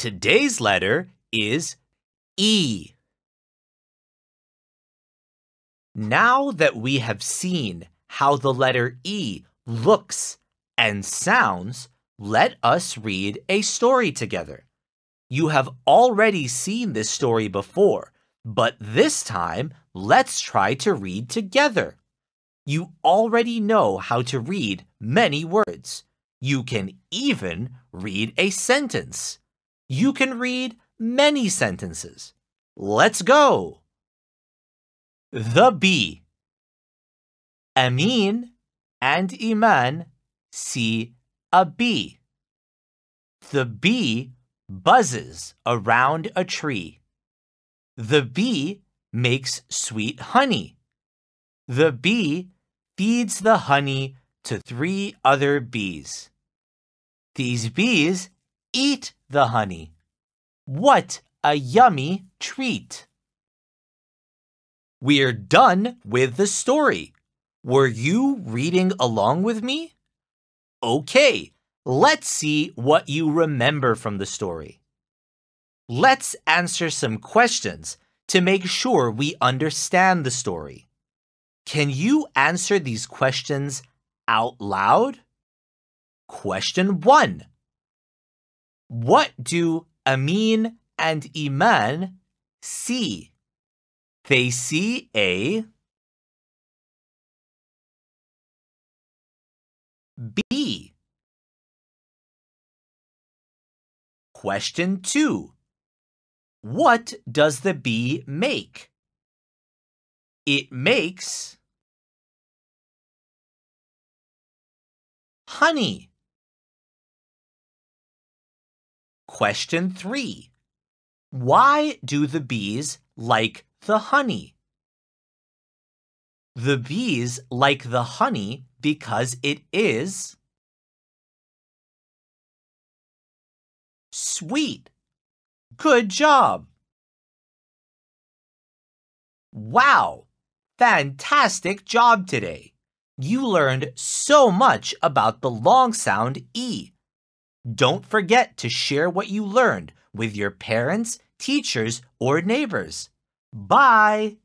Today's letter is E. Now that we have seen how the letter E looks and sounds, let us read a story together. You have already seen this story before, but this time, let's try to read together. You already know how to read many words. You can even read a sentence. You can read many sentences. Let's go. The bee. Amin and Iman see a bee. The bee buzzes around a tree. The bee makes sweet honey. The bee feeds the honey to three other bees. These bees eat the honey. What a yummy treat! We're done with the story. Were you reading along with me? Okay, let's see what you remember from the story. Let's answer some questions to make sure we understand the story. Can you answer these questions out loud? Question 1 what do Amin and Iman see? They see a B. Question 2. What does the bee make? It makes honey. Question 3. Why do the bees like the honey? The bees like the honey because it is sweet. Good job. Wow, fantastic job today. You learned so much about the long sound E. Don't forget to share what you learned with your parents, teachers, or neighbors. Bye!